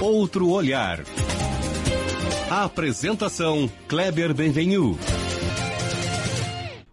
Outro olhar. A apresentação Kleber Benvenu.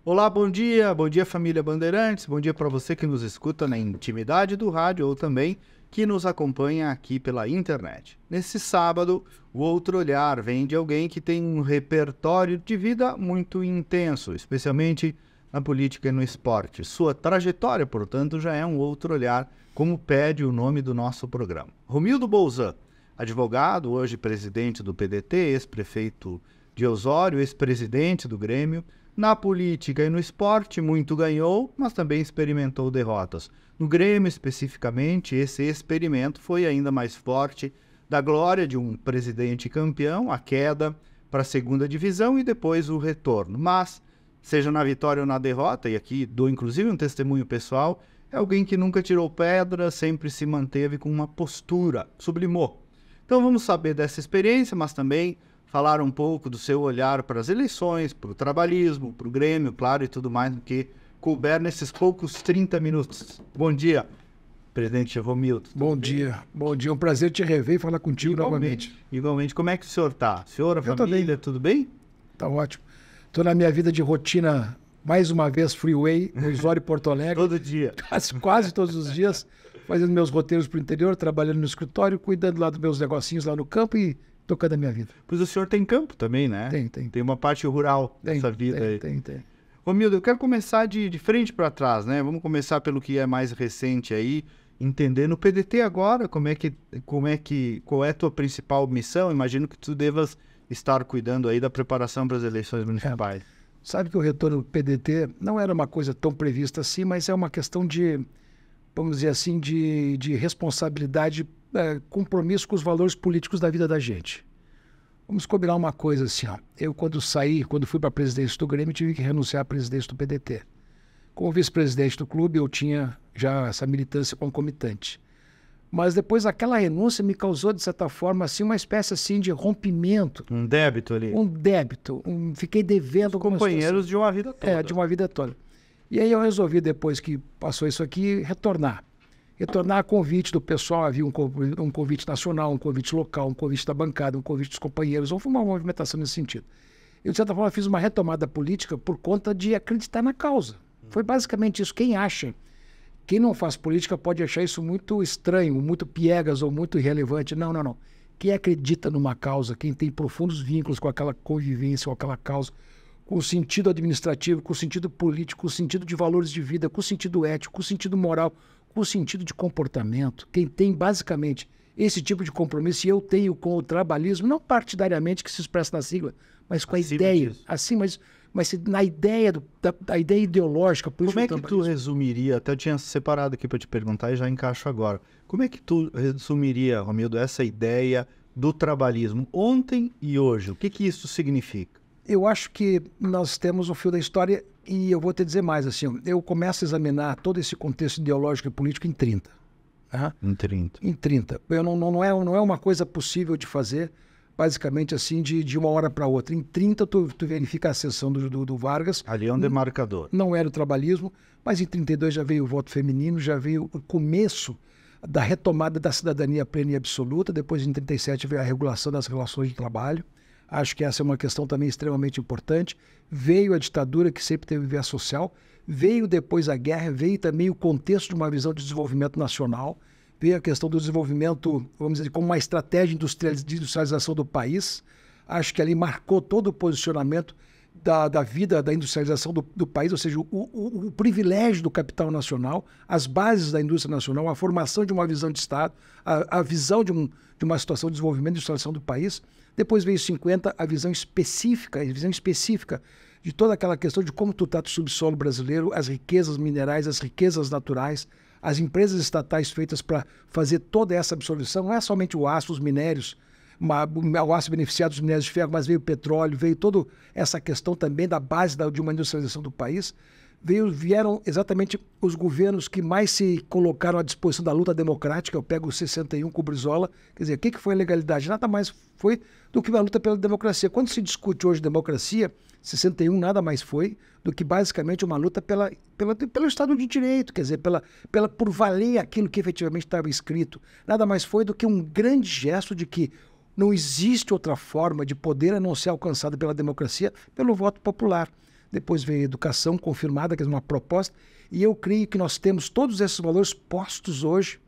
Olá, bom dia, bom dia família Bandeirantes, bom dia para você que nos escuta na intimidade do rádio ou também que nos acompanha aqui pela internet. Nesse sábado, o Outro Olhar vem de alguém que tem um repertório de vida muito intenso, especialmente na política e no esporte. Sua trajetória, portanto, já é um outro olhar, como pede o nome do nosso programa. Romildo Bolzan, advogado, hoje presidente do PDT, ex-prefeito de Osório, ex-presidente do Grêmio, na política e no esporte, muito ganhou, mas também experimentou derrotas. No Grêmio, especificamente, esse experimento foi ainda mais forte da glória de um presidente campeão, a queda para a segunda divisão e depois o retorno. Mas, seja na vitória ou na derrota, e aqui dou inclusive um testemunho pessoal, é alguém que nunca tirou pedra, sempre se manteve com uma postura, sublimou. Então vamos saber dessa experiência, mas também falar um pouco do seu olhar para as eleições, para o trabalhismo, para o Grêmio, claro, e tudo mais, que couber nesses poucos 30 minutos. Bom dia, presidente Romildo. Bom bem? dia, bom dia. É um prazer te rever e falar contigo igualmente, novamente. Igualmente. Como é que o senhor está? Senhora, Eu família, tudo bem? Tá ótimo. Estou na minha vida de rotina, mais uma vez, freeway, no Isório Porto Alegre. Todo dia. Quase, quase todos os dias, fazendo meus roteiros para o interior, trabalhando no escritório, cuidando lá dos meus negocinhos lá no campo e tocando a minha vida. Pois o senhor tem campo também, né? Tem, tem. Tem uma parte rural tem, dessa vida tem, aí. Tem, tem. Romildo, eu quero começar de, de frente para trás, né? Vamos começar pelo que é mais recente aí, entendendo o PDT agora, como é que, como é que, qual é a tua principal missão? Imagino que tu devas estar cuidando aí da preparação para as eleições municipais. É. Sabe que o retorno do PDT não era uma coisa tão prevista assim, mas é uma questão de, vamos dizer assim, de, de responsabilidade é, compromisso com os valores políticos da vida da gente. Vamos combinar uma coisa assim, ó. Eu, quando saí, quando fui para a presidência do Grêmio, tive que renunciar à presidência do PDT. Como vice-presidente do clube, eu tinha já essa militância concomitante. Mas depois aquela renúncia me causou, de certa forma, assim, uma espécie assim de rompimento. Um débito ali. Um débito. Um... Fiquei devendo. Os companheiros de uma vida toda. É, de uma vida toda. E aí eu resolvi, depois que passou isso aqui, retornar retornar a convite do pessoal. Havia um, um convite nacional, um convite local, um convite da bancada, um convite dos companheiros. Houve uma movimentação nesse sentido. Eu, de certa forma, fiz uma retomada política por conta de acreditar na causa. Foi basicamente isso. Quem acha, quem não faz política pode achar isso muito estranho, muito piegas ou muito irrelevante. Não, não, não. Quem acredita numa causa, quem tem profundos vínculos com aquela convivência, com aquela causa, com o sentido administrativo, com o sentido político, com o sentido de valores de vida, com o sentido ético, com o sentido moral, o sentido de comportamento, quem tem basicamente esse tipo de compromisso, e eu tenho com o trabalhismo, não partidariamente que se expressa na sigla, mas com a ideia, disso. assim, mas, mas na ideia, do, da, da, ideia ideológica. Por Como é que tu resumiria, até eu tinha separado aqui para te perguntar e já encaixo agora. Como é que tu resumiria, Romildo, essa ideia do trabalhismo ontem e hoje? O que, que isso significa? Eu acho que nós temos o fio da história e eu vou te dizer mais, assim, eu começo a examinar todo esse contexto ideológico e político em 30. Né? Em 30. Em 30. Eu não, não, não, é, não é uma coisa possível de fazer, basicamente assim, de, de uma hora para outra. Em 30, tu, tu verifica a ascensão do, do, do Vargas. Ali é um hum, demarcador. Não, não era o trabalhismo, mas em 32 já veio o voto feminino, já veio o começo da retomada da cidadania plena e absoluta. Depois, em 37, veio a regulação das relações de trabalho. Acho que essa é uma questão também extremamente importante. Veio a ditadura, que sempre teve viés social, veio depois a guerra, veio também o contexto de uma visão de desenvolvimento nacional, veio a questão do desenvolvimento, vamos dizer, como uma estratégia de industrialização do país. Acho que ali marcou todo o posicionamento da, da vida, da industrialização do, do país, ou seja, o, o, o, privilégio do capital nacional, as bases da indústria nacional, a formação de uma visão de Estado, a, a visão de, um, de uma situação de desenvolvimento e industrialização do país. Depois veio 50, a visão específica, a visão específica de toda aquela questão de como tu trata o subsolo brasileiro, as riquezas minerais, as riquezas naturais, as empresas estatais feitas para fazer toda essa absorção, não é somente o aço, os minérios, o aço beneficiado dos minérios de ferro, mas veio o petróleo, veio toda essa questão também da base da, de uma industrialização do país. Veio, vieram exatamente os governos que mais se colocaram à disposição da luta democrática. Eu pego o 61 com o Brizola. Quer dizer, o que, que foi a legalidade? Nada mais foi do que uma luta pela democracia. Quando se discute hoje democracia, 61 nada mais foi do que basicamente uma luta pela, pela, pelo Estado de Direito, quer dizer, pela, pela, por valer aquilo que efetivamente estava escrito. Nada mais foi do que um grande gesto de que não existe outra forma de poder a não ser alcançada pela democracia pelo voto popular. Depois vem a educação confirmada, que é uma proposta, e eu creio que nós temos todos esses valores postos hoje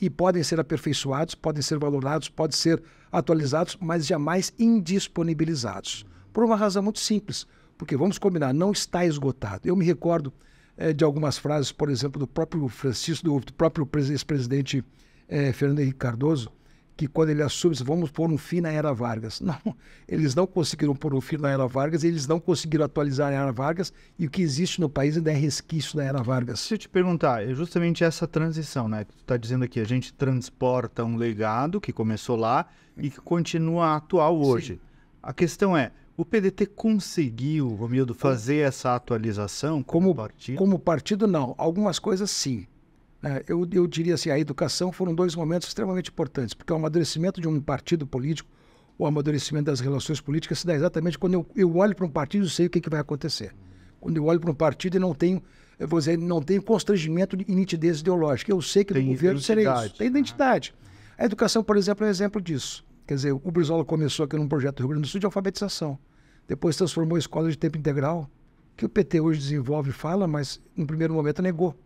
e podem ser aperfeiçoados, podem ser valorados, podem ser atualizados, mas jamais indisponibilizados. Por uma razão muito simples, porque vamos combinar, não está esgotado. Eu me recordo eh, de algumas frases, por exemplo, do próprio Francisco, do, próprio ex-presidente eh, Fernando Henrique Cardoso, que quando ele assume, vamos pôr um fim na Era Vargas. Não, eles não conseguiram pôr um fim na Era Vargas, eles não conseguiram atualizar a Era Vargas, e o que existe no país ainda é resquício da Era Vargas. Se eu te perguntar, é justamente essa transição, né? Que tu está dizendo aqui, a gente transporta um legado que começou lá e que continua atual hoje. Sim. A questão é, o PDT conseguiu, Romildo, fazer essa atualização como, como partido? Como partido, não. Algumas coisas sim. É, eu, eu diria assim, a educação foram dois momentos extremamente importantes, porque o amadurecimento de um partido político, o amadurecimento das relações políticas se dá exatamente quando eu, eu olho para um partido e sei o que, que vai acontecer. Quando eu olho para um partido e não tenho, eu vou dizer, não tenho constrangimento e nitidez ideológica. Eu sei que Tem no governo será isso. Tem identidade. A educação, por exemplo, é um exemplo disso. Quer dizer, o Brizola começou aqui num projeto do Rio Grande do Sul de alfabetização. Depois transformou a escola de tempo integral, que o PT hoje desenvolve e fala, mas no primeiro momento negou.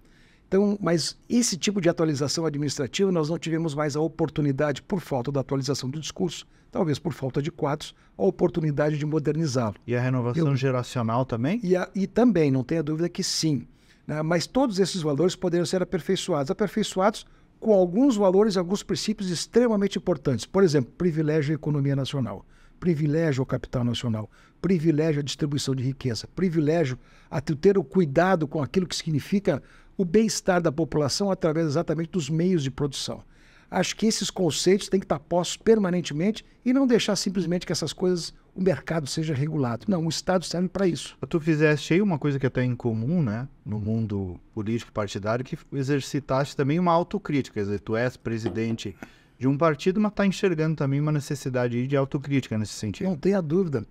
Então, mas esse tipo de atualização administrativa nós não tivemos mais a oportunidade, por falta da atualização do discurso, talvez por falta de quadros, a oportunidade de modernizá-lo. E a renovação Eu, geracional também? E, a, e também, não tenha dúvida que sim. Né? Mas todos esses valores poderiam ser aperfeiçoados. Aperfeiçoados com alguns valores e alguns princípios extremamente importantes. Por exemplo, privilégio à economia nacional, privilégio ao capital nacional, privilégio à distribuição de riqueza, privilégio a ter o cuidado com aquilo que significa o bem-estar da população através exatamente dos meios de produção. Acho que esses conceitos têm que estar postos permanentemente e não deixar simplesmente que essas coisas, o mercado seja regulado. Não, o Estado serve para isso. Tu fizeste aí uma coisa que é até é incomum, né, no mundo político partidário, que exercitaste também uma autocrítica. Quer dizer, tu és presidente de um partido, mas está enxergando também uma necessidade de autocrítica nesse sentido. Não tenha dúvida.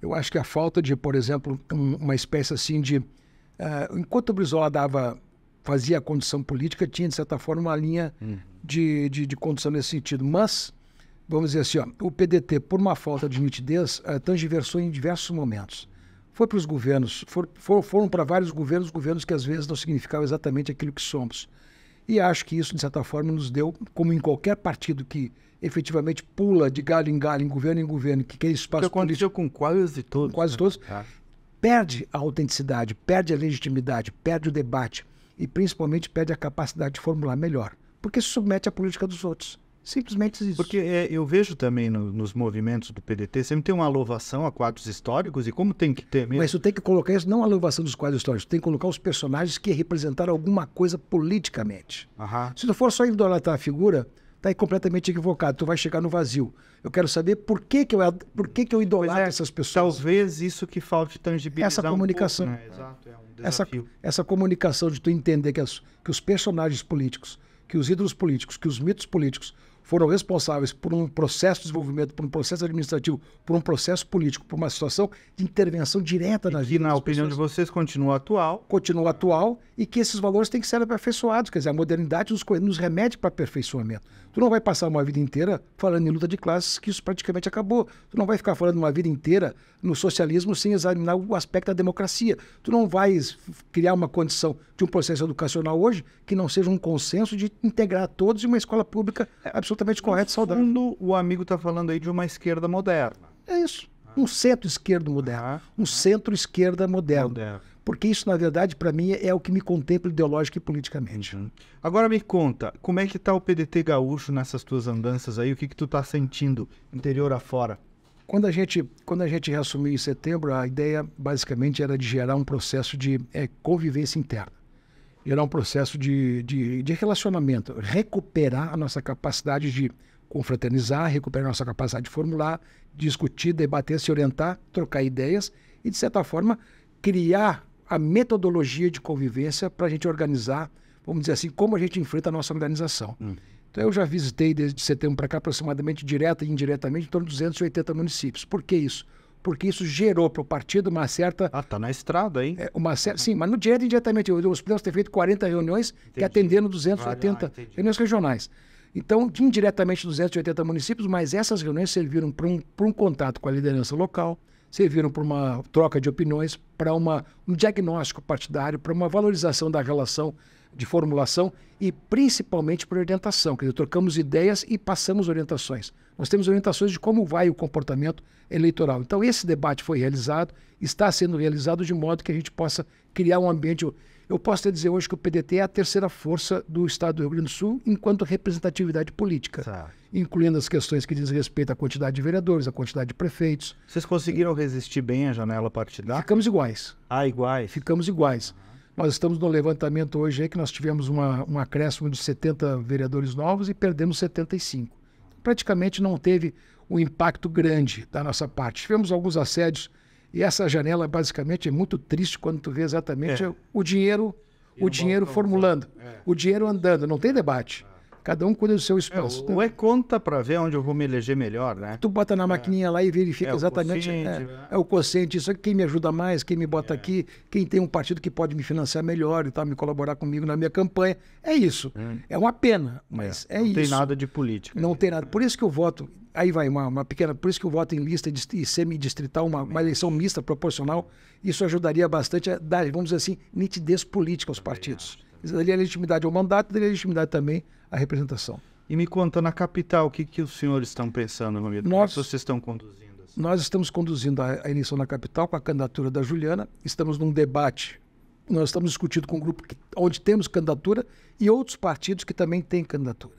Eu acho que a falta de, por exemplo, uma espécie assim de. Uh, enquanto o Brizola dava fazia a condição política tinha, de certa forma, uma linha uhum. de, de, de, condução nesse sentido. Mas, vamos dizer assim, ó, o PDT, por uma falta de nitidez, eh, tangiversou em diversos momentos. Foi para os governos, for, for, foram para vários governos, governos que às vezes não significavam exatamente aquilo que somos. E acho que isso, de certa forma, nos deu, como em qualquer partido que efetivamente pula de galho em galho, em governo em governo, que quer espaço. O que aconteceu político, com quase todos. Com quase né? todos. Tá. Perde a autenticidade, perde a legitimidade, perde o debate e principalmente pede a capacidade de formular melhor, porque se submete à política dos outros. Simplesmente isso. Porque é, eu vejo também no, nos movimentos do PDT, sempre tem uma alovação a quadros históricos, e como tem que ter mesmo. Mas tu tem que colocar isso, não a alovação dos quadros históricos, tem que colocar os personagens que representaram alguma coisa politicamente. Se tu for só idolatrar a figura, está completamente equivocado. Tu vai chegar no vazio. Eu quero saber por que, que, eu, é, por que, que eu idolatro é, essas pessoas. Talvez isso que falte tangibilidade. Essa comunicação. Um pouco, né? Exato, é um essa, essa comunicação de tu entender que, as, que os personagens políticos, que os ídolos políticos, que os mitos políticos foram responsáveis por um processo de desenvolvimento, por um processo administrativo, por um processo político, por uma situação de intervenção direta na que, vida. Que, na opinião pessoas. de vocês, continua atual. Continua atual e que esses valores têm que ser aperfeiçoados. Quer dizer, a modernidade nos, nos remete para aperfeiçoamento. Tu não vai passar uma vida inteira falando em luta de classes, que isso praticamente acabou. Tu não vai ficar falando uma vida inteira no socialismo sem examinar o aspecto da democracia. Tu não vais criar uma condição de um processo educacional hoje que não seja um consenso de integrar todos em uma escola pública absolutamente é, absolutamente correto e saudável. Fundo, o amigo está falando aí de uma esquerda moderna. É isso. Um centro-esquerdo moderno. Um centro-esquerda moderno. moderno. Porque isso, na verdade, para mim, é o que me contempla ideológico e politicamente. Uhum. Agora me conta, como é que está o PDT gaúcho nessas tuas andanças aí? O que, que tu está sentindo, interior fora? Quando a, gente, quando a gente reassumiu em setembro, a ideia basicamente era de gerar um processo de é, convivência interna gerar um processo de, de, de relacionamento, recuperar a nossa capacidade de confraternizar, recuperar a nossa capacidade de formular, discutir, debater, se orientar, trocar ideias e, de certa forma, criar a metodologia de convivência para a gente organizar, vamos dizer assim, como a gente enfrenta a nossa organização. Hum. Então, eu já visitei desde setembro para cá, aproximadamente, direta e indiretamente, em torno de 280 municípios. Por que isso? porque isso gerou para o partido uma certa. Ah, tá na estrada, hein? É, uma certa Sim, mas não direto indiretamente. Os planos ter feito 40 reuniões entendi. e atendendo 280 ah, reuniões regionais. Então, indiretamente 280 municípios, mas essas reuniões serviram para um, um contato com a liderança local, serviram para uma troca de opiniões, para um diagnóstico partidário, para uma valorização da relação de formulação e principalmente por orientação, quer dizer, trocamos ideias e passamos orientações. Nós temos orientações de como vai o comportamento eleitoral. Então, esse debate foi realizado, está sendo realizado de modo que a gente possa criar um ambiente. Eu posso até dizer hoje que o PDT é a terceira força do Estado do Rio Grande do Sul enquanto representatividade política, tá. incluindo as questões que diz respeito à quantidade de vereadores, à quantidade de prefeitos. Vocês conseguiram resistir bem à janela partidária? Ficamos iguais. Ah, iguais. Ficamos iguais. Nós estamos no levantamento hoje aí que nós tivemos uma, um acréscimo de 70 vereadores novos e perdemos 75. Praticamente não teve um impacto grande da nossa parte. Tivemos alguns assédios e essa janela basicamente é muito triste quando tu vê exatamente é. o dinheiro, e o dinheiro formulando, é. o dinheiro andando, não tem debate. Cada um cuida do seu espaço. É, o né? conta para ver onde eu vou me eleger melhor, né? Tu bota na é. maquininha lá e verifica é exatamente. O é, né? é, o quociente, isso aqui, quem me ajuda mais, quem me bota é. aqui, quem tem um partido que pode me financiar melhor e tal, me colaborar comigo na minha campanha. É isso. Hum. É uma pena, mas é, não isso. Não tem nada de política. Não né? tem nada. Por isso que eu voto. Aí vai uma, uma pequena. Por isso que eu voto em lista e semidistrital, uma, uma eleição mista, proporcional. Isso ajudaria bastante a dar, vamos dizer assim, nitidez política aos partidos daria é legitimidade ao mandato, daria é legitimidade também à representação. E me conta, na capital, o que, que os senhores estão pensando, Romildo? Nós, vocês estão conduzindo? Assim? Nós estamos conduzindo a, a eleição na capital com a candidatura da Juliana. Estamos num debate, nós estamos discutindo com um grupo que, onde temos candidatura e outros partidos que também têm candidatura.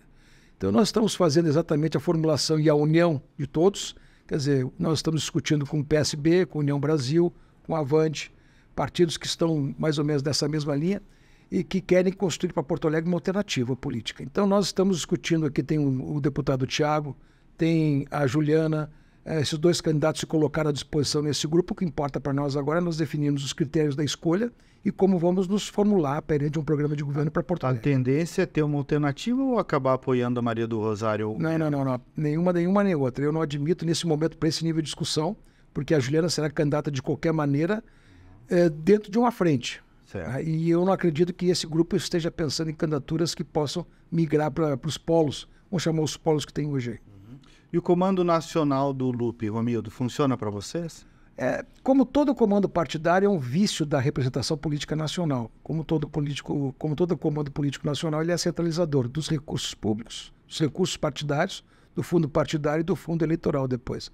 Então, nós estamos fazendo exatamente a formulação e a união de todos. Quer dizer, nós estamos discutindo com o PSB, com a União Brasil, com a Avante, partidos que estão mais ou menos nessa mesma linha e que querem construir para Porto Alegre uma alternativa política. Então, nós estamos discutindo aqui, tem o, deputado Tiago, tem a Juliana, eh, esses dois candidatos se colocaram à disposição nesse grupo. O que importa para nós agora é nós definirmos os critérios da escolha e como vamos nos formular perante um programa de governo para Porto Alegre. A tendência é ter uma alternativa ou acabar apoiando a Maria do Rosário? Não, não, não, não. nenhuma, nenhuma nem outra. Eu não admito nesse momento para esse nível de discussão, porque a Juliana será candidata de qualquer maneira eh, dentro de uma frente Certo. Né? E eu não acredito que esse grupo esteja pensando em candidaturas que possam migrar para os polos. Vamos chamar os polos que tem hoje. Uhum. E o comando nacional do Lupe, Romildo, funciona para vocês? É, como todo comando partidário é um vício da representação política nacional. Como todo político, como todo comando político nacional, ele é centralizador dos recursos públicos, dos recursos partidários, do fundo partidário e do fundo eleitoral depois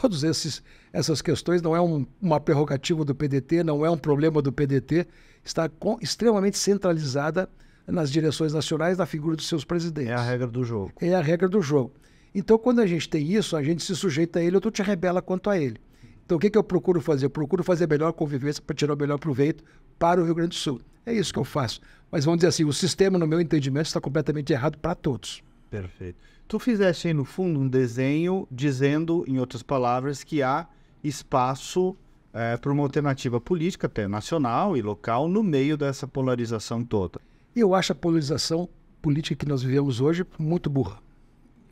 todos esses essas questões não é um, uma prerrogativa do PDT, não é um problema do PDT, está com, extremamente centralizada nas direções nacionais na figura dos seus presidentes. É a regra do jogo. É a regra do jogo. Então, quando a gente tem isso, a gente se sujeita a ele, tu te rebela quanto a ele. Então, o que, que eu procuro fazer? Eu procuro fazer a melhor convivência para tirar o melhor proveito para o Rio Grande do Sul. É isso que eu faço. Mas vamos dizer assim, o sistema, no meu entendimento, está completamente errado para todos. Perfeito. Tu fizeste aí no fundo um desenho dizendo, em outras palavras, que há espaço é, eh, para uma alternativa política, até nacional e local, no meio dessa polarização toda. Eu acho a polarização política que nós vivemos hoje muito burra.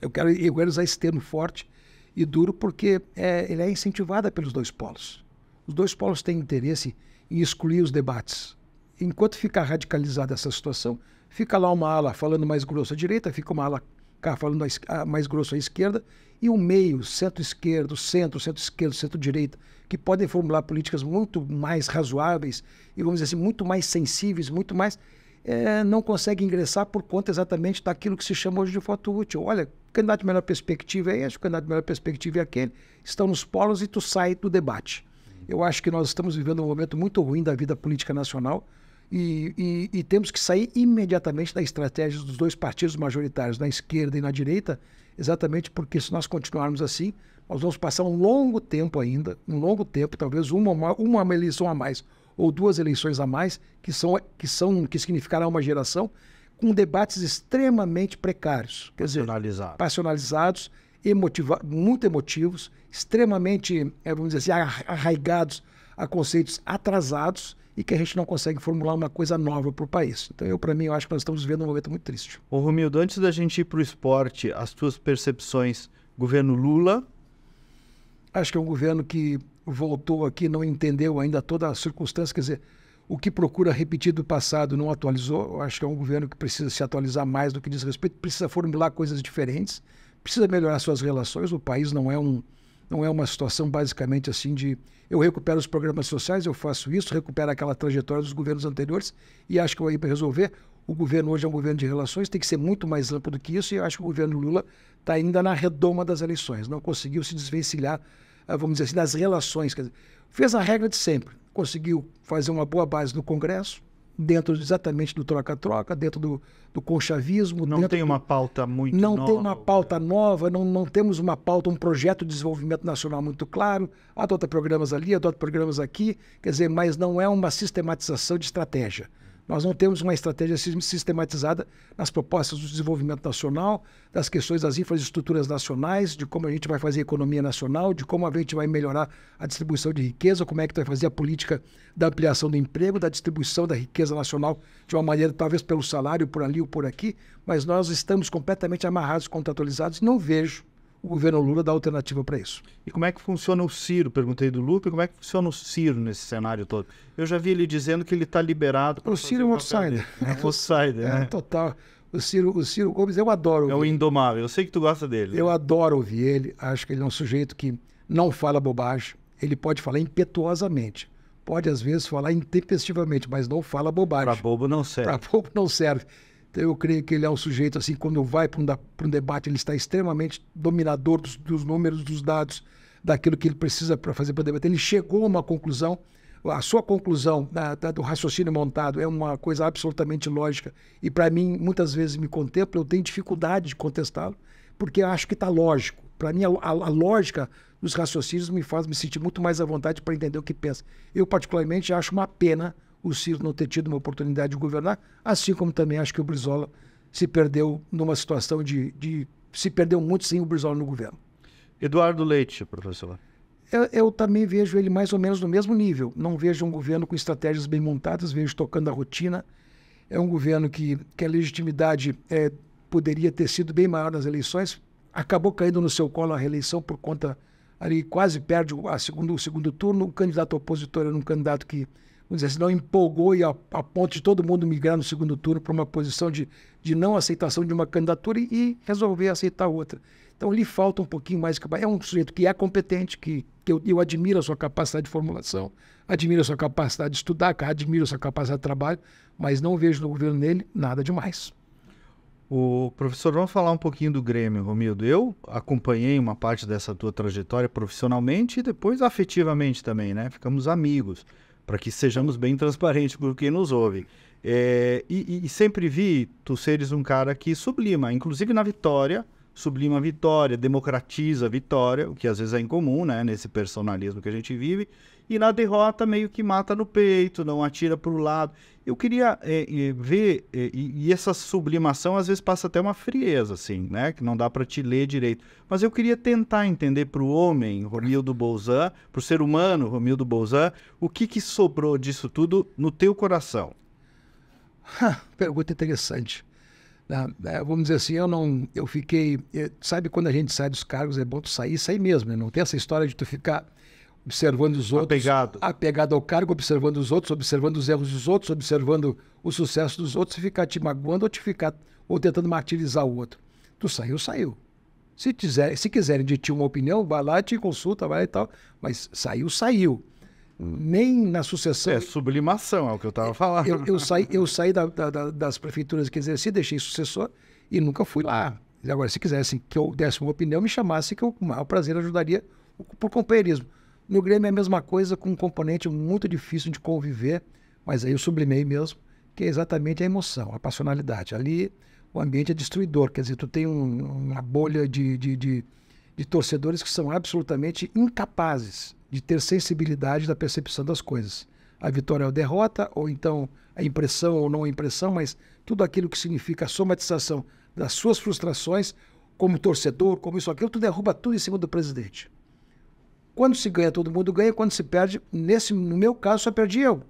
Eu quero, eu quero usar esse termo forte e duro porque é, ele é incentivada pelos dois polos. Os dois polos têm interesse em excluir os debates. Enquanto ficar radicalizada essa situação, fica lá uma ala falando mais grosso à direita, fica uma ala cá falando a, a mais grosso à esquerda, e o meio, centro-esquerdo, centro, centro-esquerdo, centro-direita, que podem formular políticas muito mais razoáveis e, vamos dizer assim, muito mais sensíveis, muito mais. É, não consegue ingressar por conta exatamente daquilo que se chama hoje de foto útil. Olha, o candidato de melhor perspectiva é esse, o candidato de melhor perspectiva é aquele. Estão nos polos e tu sai do debate. Eu acho que nós estamos vivendo um momento muito ruim da vida política nacional e, e, e, temos que sair imediatamente da estratégia dos dois partidos majoritários, na esquerda e na direita, exatamente porque se nós continuarmos assim, nós vamos passar um longo tempo ainda, um longo tempo, talvez uma, uma eleição a mais ou duas eleições a mais, que são que são que significará uma geração com debates extremamente precários, personalizados dizer, passionalizados, muito emotivos, extremamente, eh, vamos dizer assim, arraigados a conceitos atrasados e que a gente não consegue formular uma coisa nova para o país. Então, eu, para mim, eu acho que nós estamos vivendo um momento muito triste. Ô, Romildo, antes da gente ir para o esporte, as tuas percepções, governo Lula? Acho que é um governo que voltou aqui, não entendeu ainda toda a circunstância, quer dizer, o que procura repetir do passado não atualizou. Eu acho que é um governo que precisa se atualizar mais do que diz respeito, precisa formular coisas diferentes, precisa melhorar suas relações. O país não é um não é uma situação basicamente assim de eu recupero os programas sociais, eu faço isso, recupero aquela trajetória dos governos anteriores e acho que eu aí para resolver. O governo hoje é um governo de relações, tem que ser muito mais amplo do que isso, e eu acho que o governo Lula está ainda na redoma das eleições, não conseguiu se desvencilhar, ah, vamos dizer assim, das relações. Dizer, fez a regra de sempre, conseguiu fazer uma boa base no Congresso, dentro exatamente do troca-troca, dentro do, do conchavismo. Não tem uma pauta muito não nova. Não tem uma pauta nova, não, não temos uma pauta, um projeto de desenvolvimento nacional muito claro. Adota programas ali, adota programas aqui, quer dizer, mas não é uma sistematização de estratégia. Nós não temos uma estratégia sistematizada nas propostas do desenvolvimento nacional, das questões das infraestruturas nacionais, de como a gente vai fazer a economia nacional, de como a gente vai melhorar a distribuição de riqueza, como é que vai fazer a política da ampliação do emprego, da distribuição da riqueza nacional de uma maneira, talvez pelo salário, por ali ou por aqui, mas nós estamos completamente amarrados, contratualizados, e não vejo o governo Lula dá alternativa para isso. E como é que funciona o Ciro? Perguntei do Lupe, como é que funciona o Ciro nesse cenário todo? Eu já vi ele dizendo que ele está liberado. O Ciro é um outsider. É um outsider, é, né? Total. O Ciro, o Ciro Gomes, eu adoro. É o indomável, eu sei que tu gosta dele. Eu adoro ouvir ele, acho que ele é um sujeito que não fala bobagem, ele pode falar impetuosamente pode às vezes falar intempestivamente, mas não fala bobagem. Para bobo não serve. Para bobo não serve. Então eu creio que ele é um sujeito, assim, quando vai para um, um debate, ele está extremamente dominador dos, dos números, dos dados, daquilo que ele precisa para fazer para debater. Ele chegou a uma conclusão, a sua conclusão da, da, do raciocínio montado é uma coisa absolutamente lógica e para mim muitas vezes me contemplo, eu tenho dificuldade de contestá-lo porque acho que está lógico. Para mim a, a, lógica dos raciocínios me faz me sentir muito mais à vontade para entender o que pensa. Eu particularmente acho uma pena o Ciro não ter tido uma oportunidade de governar, assim como também acho que o Brizola se perdeu numa situação de, de se perdeu muito sem o Brizola no governo. Eduardo Leite, professor. Eu, eu, também vejo ele mais ou menos no mesmo nível. Não vejo um governo com estratégias bem montadas, vejo tocando a rotina. É um governo que, que a legitimidade é, poderia ter sido bem maior nas eleições, acabou caindo no seu colo a reeleição por conta ali quase perde a segundo, o segundo turno. O candidato opositor era um candidato que vamos dizer assim, não empolgou e a, a ponto de todo mundo migrar no segundo turno para uma posição de, de não aceitação de uma candidatura e, e resolver aceitar outra. Então lhe falta um pouquinho mais É um sujeito que é competente, que, que eu, eu admiro a sua capacidade de formulação, admiro a sua capacidade de estudar, admiro a sua capacidade de trabalho, mas não vejo no governo nele nada demais. O professor, vamos falar um pouquinho do Grêmio, Romildo. Eu acompanhei uma parte dessa tua trajetória profissionalmente e depois afetivamente também, né? Ficamos amigos para que sejamos bem transparentes com quem nos ouve. É, e, e, sempre vi tu seres um cara que sublima, inclusive na vitória, sublima a vitória, democratiza a vitória, o que às vezes é incomum, né, nesse personalismo que a gente vive, e na derrota meio que mata no peito, não atira para o lado. Eu queria é, é ver, é, e essa sublimação às vezes passa até uma frieza, assim, né? Que não dá para te ler direito. Mas eu queria tentar entender para o homem, Romildo Bolzan, para o ser humano, Romildo Bolzan, o que, que sobrou disso tudo no teu coração? Pergunta interessante. Ah, é, vamos dizer assim, eu não, eu fiquei, é, sabe quando a gente sai dos cargos é bom tu sair, sair mesmo, né? não tem essa história de tu ficar observando os outros. Apegado. Apegado ao cargo, observando os outros, observando os erros dos outros, observando o sucesso dos outros e ficar te magoando ou, te ficar, ou tentando martirizar o outro. Tu saiu, saiu. Se, tiser, se quiserem de ti uma opinião, vai lá, te consulta, vai e tal. Mas saiu, saiu. Hum. Nem na sucessão. É sublimação, é o que eu estava falando. Eu, eu, saí, eu saí da, da, das prefeituras que exerci, deixei sucessor e nunca fui lá. Agora, se quisessem que eu desse uma opinião, me chamasse, que eu com maior prazer ajudaria por companheirismo. No Grêmio é a mesma coisa, com um componente muito difícil de conviver, mas aí eu sublimei mesmo, que é exatamente a emoção, a passionalidade. Ali o ambiente é destruidor, quer dizer, tu tem um, uma bolha de, de, de, de torcedores que são absolutamente incapazes de ter sensibilidade da percepção das coisas. A vitória ou é derrota, ou então a impressão ou não a impressão, mas tudo aquilo que significa a somatização das suas frustrações como torcedor, como isso, aquilo, tu derruba tudo em cima do presidente. Quando se ganha, todo mundo ganha. Quando se perde, nesse, no meu caso, só perdi eu.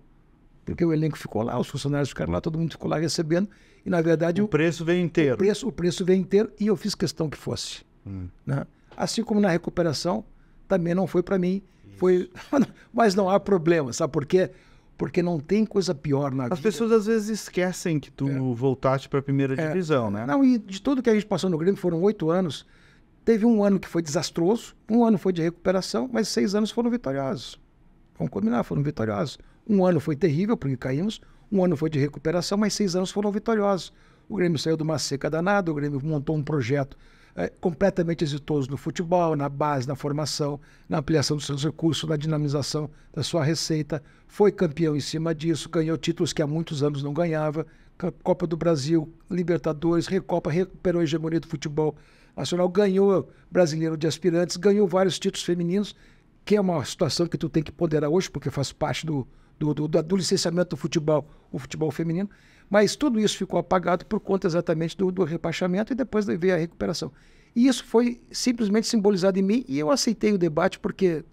Porque o elenco ficou lá, os funcionários ficaram lá, todo mundo ficou lá recebendo. E, na verdade... O, o preço veio inteiro. O preço, o preço veio inteiro e eu fiz questão que fosse. Hum. Né? Assim como na recuperação, também não foi para mim. Isso. Foi, mas não há problema, sabe por quê? Porque não tem coisa pior na As vida. As pessoas às vezes esquecem que tu é. voltaste para a primeira é. divisão, é. né? Não, e de tudo que a gente passou no Grêmio, foram oito anos, Teve um ano que foi desastroso, um ano foi de recuperação, mas seis anos foram vitoriosos. Vamos combinar, foram vitoriosos. Um ano foi terrível, porque caímos. Um ano foi de recuperação, mas seis anos foram vitoriosos. O Grêmio saiu de uma seca danada, o Grêmio montou um projeto é, completamente exitoso no futebol, na base, na formação, na ampliação dos seus recursos, na dinamização da sua receita. Foi campeão em cima disso, ganhou títulos que há muitos anos não ganhava. Copa do Brasil, Libertadores, Recopa, recuperou a hegemonia do futebol Nacional ganhou brasileiro de aspirantes, ganhou vários títulos femininos, que é uma situação que tu tem que ponderar hoje, porque faz parte do, do, do, do licenciamento do futebol, o futebol feminino. Mas tudo isso ficou apagado por conta exatamente do, do e depois veio a recuperação. E isso foi simplesmente simbolizado em mim e eu aceitei o debate porque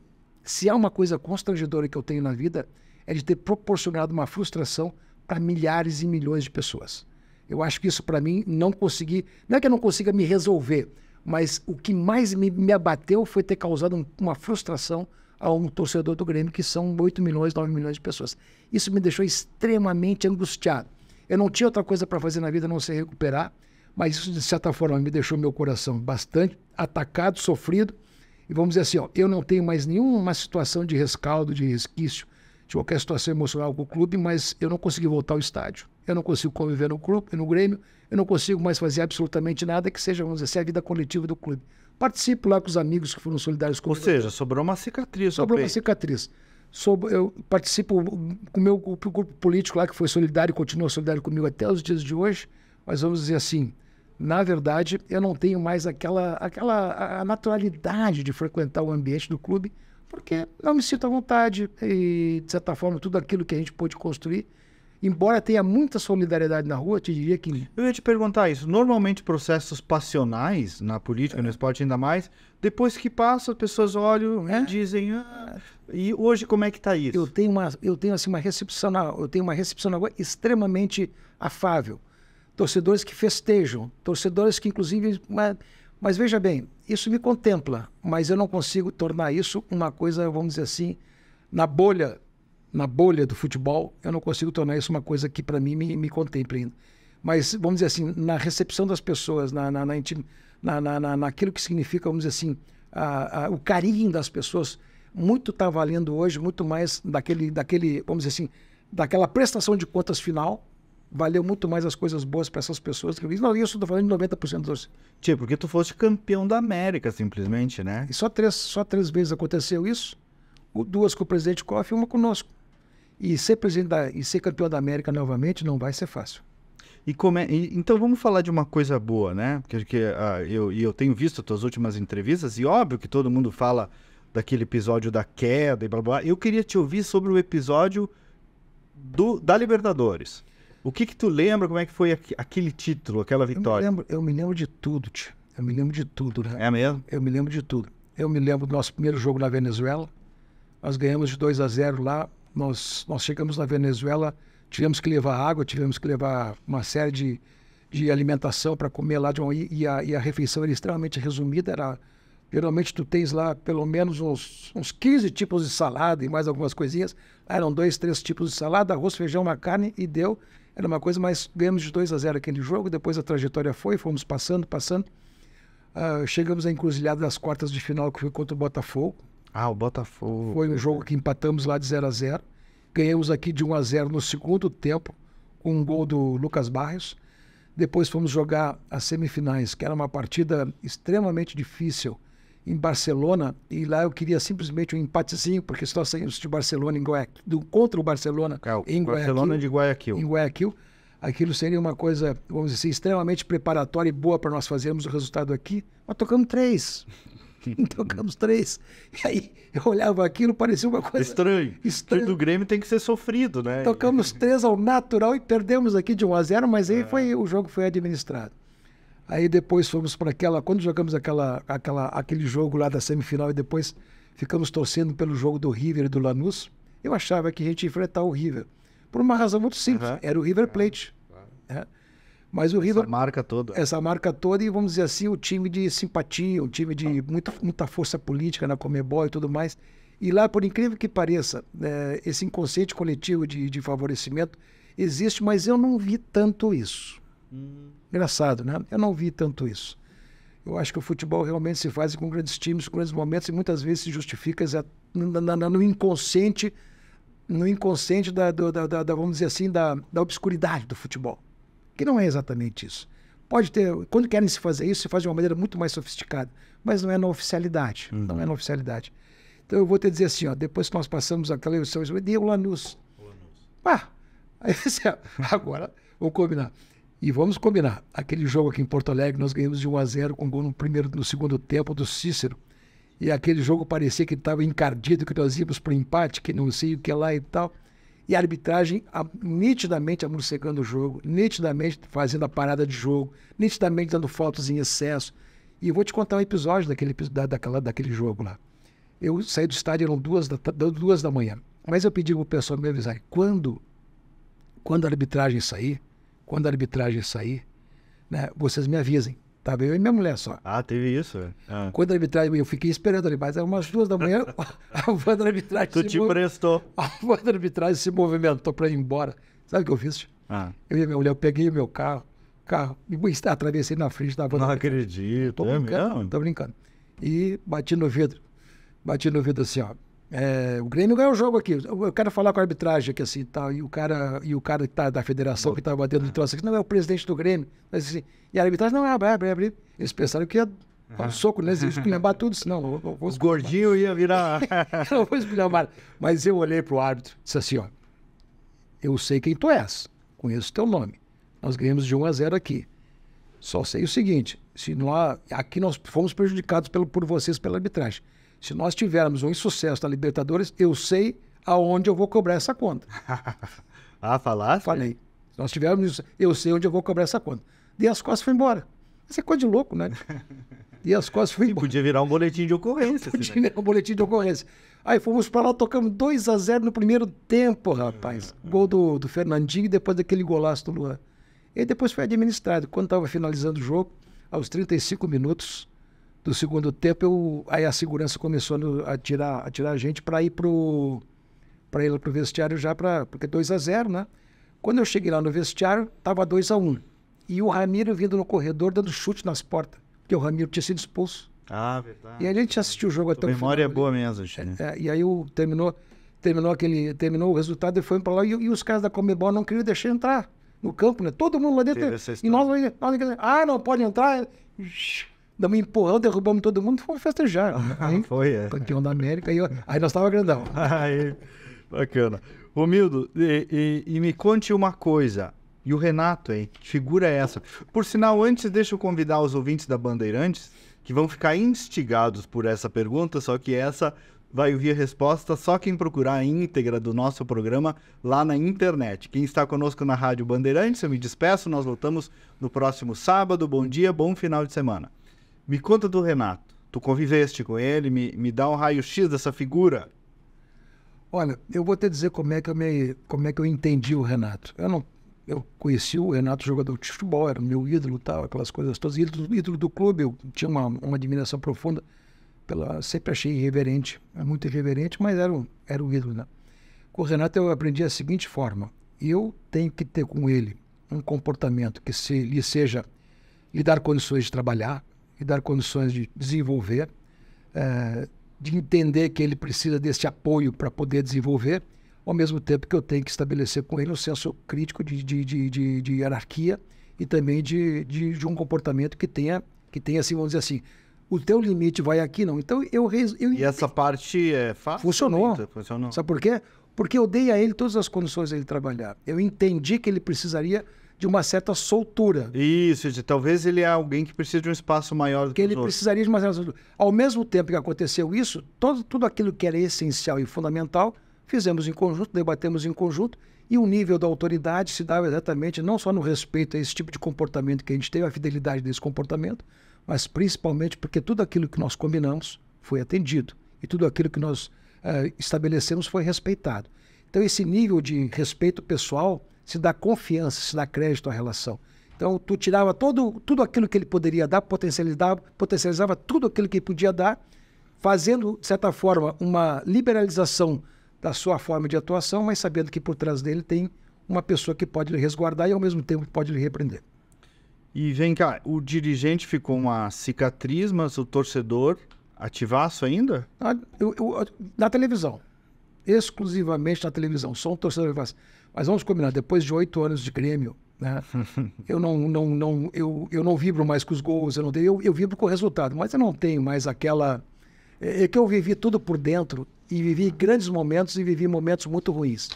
se há uma coisa constrangedora que eu tenho na vida é de ter proporcionado uma frustração para milhares e milhões de pessoas. Eu acho que isso para mim não consegui, não é que eu não consiga me resolver, mas o que mais me, me abateu foi ter causado um, uma frustração a um torcedor do Grêmio, que são 8 milhões, 9 milhões de pessoas. Isso me deixou extremamente angustiado. Eu não tinha outra coisa para fazer na vida a não ser recuperar, mas isso, de certa forma, me deixou meu coração bastante atacado, sofrido. E vamos dizer assim, ó, eu não tenho mais nenhuma situação de rescaldo, de resquício, de qualquer situação emocional com o clube, mas eu não consegui voltar ao estádio eu não consigo conviver no grupo, no Grêmio, eu não consigo mais fazer absolutamente nada que seja, vamos dizer, assim, a vida coletiva do clube. Participo lá com os amigos que foram solidários comigo. Ou seja, sobrou uma cicatriz. Sobrou uma cicatriz. Sob, eu participo com o meu grupo, grupo político lá, que foi solidário e continua solidário comigo até os dias de hoje, mas vamos dizer assim, na verdade, eu não tenho mais aquela, aquela a naturalidade de frequentar o ambiente do clube, porque não me sinto à vontade e, de certa forma, tudo aquilo que a gente pôde construir embora tenha muita solidariedade na rua, te diria que. Eu ia te perguntar isso. Normalmente, processos passionais, na política, é. no esporte ainda mais, depois que passa, as pessoas olham né, é. e dizem. Ah, e hoje, como é que está isso? Eu tenho, uma, eu tenho assim, uma recepção na, eu tenho uma recepção na rua extremamente afável. Torcedores que festejam, torcedores que, inclusive. Mas, mas veja bem, isso me contempla, mas eu não consigo tornar isso uma coisa, vamos dizer assim, na bolha na bolha do futebol, eu não consigo tornar isso uma coisa que para mim me, me contemple ainda. Mas, vamos dizer assim, na recepção das pessoas, na, na, na, na, na naquilo que significa, vamos dizer assim, a, a, o carinho das pessoas, muito está valendo hoje, muito mais daquele, daquele, vamos dizer assim, daquela prestação de contas final, valeu muito mais as coisas boas para essas pessoas. Que... isso eu estou falando de 90% dos. Tio, porque tu foste campeão da América, simplesmente, né? E só três, só três vezes aconteceu isso. Duas com o presidente Koff e uma conosco. E ser, presidente da, e ser campeão da América novamente não vai ser fácil. E Então vamos falar de uma coisa boa, né? Porque que, ah, eu, eu tenho visto as tuas últimas entrevistas e óbvio que todo mundo fala daquele episódio da queda e blá blá. Eu queria te ouvir sobre o episódio do, da Libertadores. O que que tu lembra? Como é que foi aquele título, aquela vitória? Eu me lembro, eu me lembro de tudo, tio. Eu me lembro de tudo, né? É mesmo? Eu me lembro de tudo. Eu me lembro do nosso primeiro jogo na Venezuela. Nós ganhamos de 2 a 0 lá, nós, nós chegamos na Venezuela, tivemos que levar água, tivemos que levar uma série de, de alimentação para comer lá. De uma, e, a, e a refeição era extremamente resumida. Era, geralmente tu tens lá pelo menos uns, uns 15 tipos de salada e mais algumas coisinhas. Eram dois, três tipos de salada, arroz, feijão, uma carne e deu. Era uma coisa, mas ganhamos de 2 a 0 aquele jogo. Depois a trajetória foi, fomos passando, passando. Uh, chegamos à encruzilhada das quartas de final, que foi contra o Botafogo. Ah, o Botafogo. Foi um jogo que empatamos lá de 0 a 0 Ganhamos aqui de 1 a 0 no segundo tempo, com um gol do Lucas Barrios. Depois fomos jogar as semifinais, que era uma partida extremamente difícil em Barcelona e lá eu queria simplesmente um empatezinho, porque só saímos de Barcelona em Guayaquil, do, contra o Barcelona é, o em Guayaquil. de Guayaquil. Em Guayaquil. Aquilo seria uma coisa, vamos dizer assim, extremamente preparatória e boa para nós fazermos o resultado aqui. Mas tocamos três. tocamos então, três. E aí eu olhava aquilo, parecia uma coisa. Estranho. Estranho. do Grêmio tem que ser sofrido, né? Tocamos três ao natural e perdemos aqui de 1 a 0 mas aí é. foi, o jogo foi administrado. Aí depois fomos para aquela. Quando jogamos aquela, aquela, aquele jogo lá da semifinal e depois ficamos torcendo pelo jogo do River e do Lanús, eu achava que a gente ia enfrentar o River. Por uma razão muito simples: uhum. era o River é. Plate. Uhum. Mas o River. Essa marca toda. Essa marca toda e, vamos dizer assim, o time de simpatia, o time de muita, muita força política na Comebol e tudo mais. E lá, por incrível que pareça, é, esse inconsciente coletivo de, de, favorecimento existe, mas eu não vi tanto isso. Hum. Engraçado, né? Eu não vi tanto isso. Eu acho que o futebol realmente se faz com grandes times, com grandes momentos, e muitas vezes se justifica no, no, inconsciente, no inconsciente da, do, da, da, vamos dizer assim, da, da obscuridade do futebol que não é exatamente isso. Pode ter, quando querem se fazer isso, se faz de uma maneira muito mais sofisticada, mas não é na oficialidade, uhum. não é uhum. na oficialidade. Então eu vou te dizer assim, ó, depois que nós passamos aquela eleição, eu dei o Lanús. Ah, aí, ah, agora, vamos combinar. E vamos combinar, aquele jogo aqui em Porto Alegre, nós ganhamos de 1 a 0 com gol no, primeiro, no segundo tempo do Cícero. E aquele jogo parecia que estava encardido, que nós íamos para o empate, que não sei o que lá e tal. E a arbitragem a, nitidamente amorcegando o jogo, nitidamente fazendo a parada de jogo, nitidamente dando fotos em excesso. E eu vou te contar um episódio daquele, da, daquela, daquele jogo lá. Eu saí do estádio, eram duas da, duas da manhã. Mas eu pedi para o pessoal me avisar. Quando, quando a arbitragem sair, quando a arbitragem sair, né, vocês me avisem. Tava eu e minha mulher só. Ah, teve isso? Ah. Quando a arbitragem, eu fiquei esperando ali, mas é umas duas da manhã, a van da arbitragem. Tu te prestou. A van da arbitragem se movimentou para ir embora. Sabe o que eu fiz? Ah. Eu e minha mulher, eu peguei meu carro, carro, me atravessei na frente da van. Não acredito, tô é brincando, mesmo? Tô brincando. E bati no vidro. Bati no vidro assim, ó. É, o Grêmio ganhou o jogo aqui. Eu quero falar com a arbitragem aqui, assim, tal. Tá? E o cara, e o cara que tá da federação que estava tá batendo no troço aqui, não é o presidente do Grêmio. Mas, assim, e a arbitragem não é abre, abre, abre. Eles pensaram que ia dar um soco neles, né? espilhambar tudo, senão não, não vou. Os gordinhos ia virar. não vou Mas eu olhei pro árbitro disse assim: ó, eu sei quem tu és, conheço teu nome. Nós ganhamos de 1 a 0 aqui. Só sei o seguinte: se nós, aqui nós fomos prejudicados pelo, por vocês pela arbitragem. Se nós tivermos um insucesso na Libertadores, eu sei aonde eu vou cobrar essa conta. ah, falar? Falei. Se nós tivermos, eu sei onde eu vou cobrar essa conta. Dei as costas e fui embora. Isso é coisa de louco, né? E as costas foram. embora. podia virar um boletim de ocorrência. Podia assim, né? virar né? um boletim de ocorrência. Aí fomos para lá, tocamos 2 a 0 no primeiro tempo, rapaz. Gol do, do Fernandinho e depois daquele golaço do Luan. E depois foi administrado. Quando estava finalizando o jogo, aos 35 minutos do segundo tempo, eu, aí a segurança começou a tirar, a tirar a gente para ir pro para ir vestiário já para porque 2 a 0, né? Quando eu cheguei lá no vestiário, tava 2 a 1. Um. E o Ramiro vindo no corredor dando chute nas portas, porque o Ramiro tinha sido expulso. Ah, verdade. E aí a gente assistiu o jogo até o o memória final, é boa mesmo, gente. É, é, e aí o terminou terminou aquele terminou o resultado e foi para lá e, e os caras da Comebol não queriam deixar entrar no campo, né? Todo mundo lá dentro. E nós, nós, nós, ah, não pode entrar. Damos um empurrão, derrubamos todo mundo, fomos festejar. Ah, foi, é. Campeão da América, aí, aí nós tava grandão. Aí, bacana. Romildo, e, e, e me conte uma coisa. E o Renato, hein? Que figura é essa? Por sinal, antes deixa eu convidar os ouvintes da Bandeirantes que vão ficar instigados por essa pergunta, só que essa vai ouvir a resposta só quem procurar a íntegra do nosso programa lá na internet. Quem está conosco na Rádio Bandeirantes, eu me despeço, nós voltamos no próximo sábado. Bom dia, bom final de semana. Me conta do Renato. Tu conviveste com ele, me, me dá um raio-x dessa figura. Olha, eu vou te dizer como é que eu me, como é que eu entendi o Renato. Eu não eu conheci o Renato jogador de futebol, era meu ídolo, tal, aquelas coisas todas, ídolo, ídolo do clube, eu tinha uma, uma admiração profunda pela, sempre achei irreverente, é muito irreverente, mas era o, era o ídolo. Né? Com o Renato eu aprendi a seguinte forma: eu tenho que ter com ele um comportamento que se, lhe seja lhe dar condições de trabalhar, lhe dar condições de desenvolver, é, de entender que ele precisa desse apoio para poder desenvolver, ao mesmo tempo que eu tenho que estabelecer com ele um senso crítico de, de, de, de, de hierarquia e também de, de, de um comportamento que tenha, que tenha assim, vamos dizer assim, o teu limite vai aqui, não. Então eu... eu e essa parte é fácil? Funcionou. Então, funcionou. Sabe por quê? Porque eu dei a ele todas as condições de ele trabalhar. Eu entendi que ele precisaria de uma certa soltura. Isso, de, talvez ele é alguém que precisa de um espaço maior do que, que ele outros. precisaria de uma certa soltura. Ao mesmo tempo que aconteceu isso, todo, tudo aquilo que era essencial e fundamental, fizemos em conjunto, debatemos em conjunto, e o nível da autoridade se dava exatamente não só no respeito a esse tipo de comportamento que a gente teve, a fidelidade desse comportamento, mas principalmente porque tudo aquilo que nós combinamos foi atendido e tudo aquilo que nós uh, estabelecemos foi respeitado. Então, esse nível de respeito pessoal se dá confiança, se dá crédito à relação. Então, tu tirava todo, tudo aquilo que ele poderia dar, potencializava, potencializava tudo aquilo que ele podia dar, fazendo, de certa forma, uma liberalização da sua forma de atuação, mas sabendo que por trás dele tem uma pessoa que pode lhe resguardar e, ao mesmo tempo, pode lhe repreender. E vem cá, o dirigente ficou uma cicatriz, mas o torcedor ativaço ainda? Na, ah, eu, eu, na televisão. Exclusivamente na televisão. Só um torcedor ativaço. Assim, mas vamos combinar, depois de oito anos de Grêmio, né, eu, não, não, não, eu, eu não vibro mais com os gols, eu, não, eu, eu vibro com o resultado, mas eu não tenho mais aquela. É, é que eu vivi tudo por dentro e vivi grandes momentos e vivi momentos muito ruins.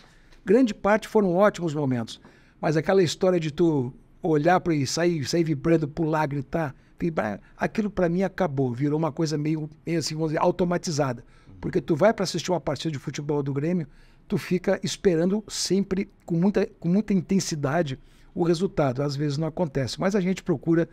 Grande parte foram ótimos momentos, mas aquela história de tu olhar para ele, sair, sair vibrando, pular, gritar, vibrar, aquilo para mim acabou, virou uma coisa meio, meio assim, vamos dizer, automatizada. Porque tu vai para assistir uma partida de futebol do Grêmio, tu fica esperando sempre com muita, com muita intensidade o resultado. Às vezes não acontece, mas a gente procura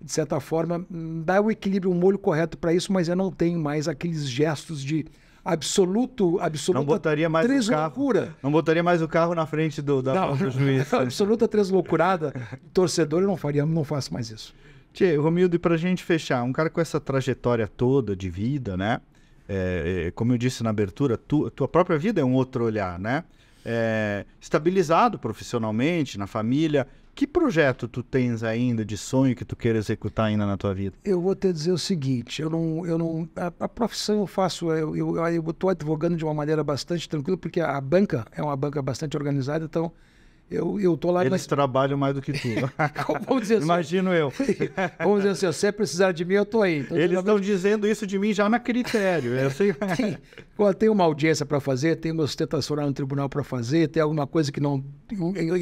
de certa forma, hum, dar o equilíbrio, o molho correto para isso, mas eu não tenho mais aqueles gestos de absoluto, absoluta não botaria mais tresloucura. Não botaria mais o carro na frente do, da, não, do juiz. absoluta tresloucurada. Torcedor, eu não faria, não faço mais isso. Tchê, Romildo, e pra gente fechar, um cara com essa trajetória toda de vida, né? É, é, como eu disse na abertura, tu, tua própria vida é um outro olhar, né? É, estabilizado profissionalmente, na família, que projeto tu tens ainda de sonho que tu queira executar ainda na tua vida? Eu vou te dizer o seguinte, eu não, eu não, a, a profissão eu faço, eu, eu, estou advogando de uma maneira bastante tranquila porque a, a, banca é uma banca bastante organizada, então eu eu tô lá. Eles trabalham mais do que tu. Vamos dizer assim, Imagino eu. Vamos dizer assim, se você é precisar de mim, eu tô aí. Então, Eles estão dizendo isso de mim já na critério. Eu sei. tem tem uma audiência para fazer, tem uma sustentação no tribunal para fazer, tem alguma coisa que não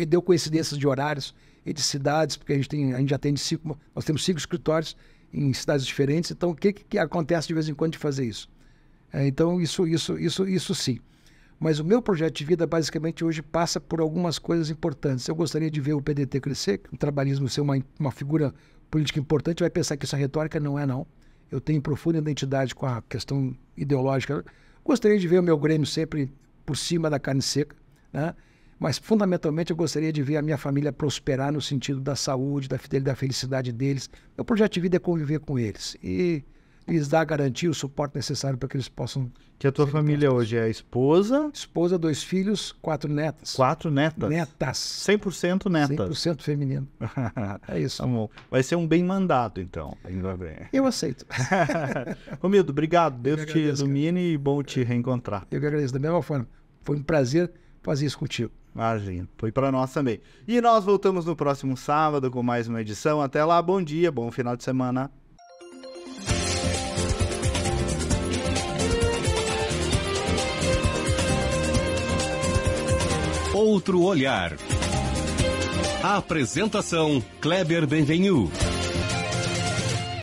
deu coincidências de horários e de cidades, porque a gente, tem, a gente tem cinco, nós temos cinco escritórios em cidades diferentes, então o que, que acontece de vez em quando de fazer isso? É, então, isso, isso, isso, isso sim. Mas o meu projeto de vida, basicamente, hoje passa por algumas coisas importantes. Eu gostaria de ver o PDT crescer, o é trabalhismo ser uma, uma figura política importante, vai pensar que isso é retórica, não é não. Eu tenho profunda identidade com a questão ideológica. Gostaria de ver o meu Grêmio sempre por cima da carne seca, né? Mas, fundamentalmente, eu gostaria de ver a minha família prosperar no sentido da saúde, da, da felicidade deles. Meu projeto de vida é conviver com eles e lhes dar a garantia, o suporte necessário para que eles possam. Que a tua família netos. hoje é a esposa? Esposa, dois filhos, quatro netas. Quatro netas? Netas. 100% netas. 100% feminino. é isso. Amor. Vai ser um bem mandado, então. Eu aceito. Romildo, obrigado. Deus agradeço, te ilumine cara. e bom te reencontrar. Eu que agradeço da mesma forma. Foi um prazer fazer isso contigo. Imagina, foi para nós também. E nós voltamos no próximo sábado com mais uma edição. Até lá, bom dia, bom final de semana. Outro olhar. A apresentação Kleber Benvenu.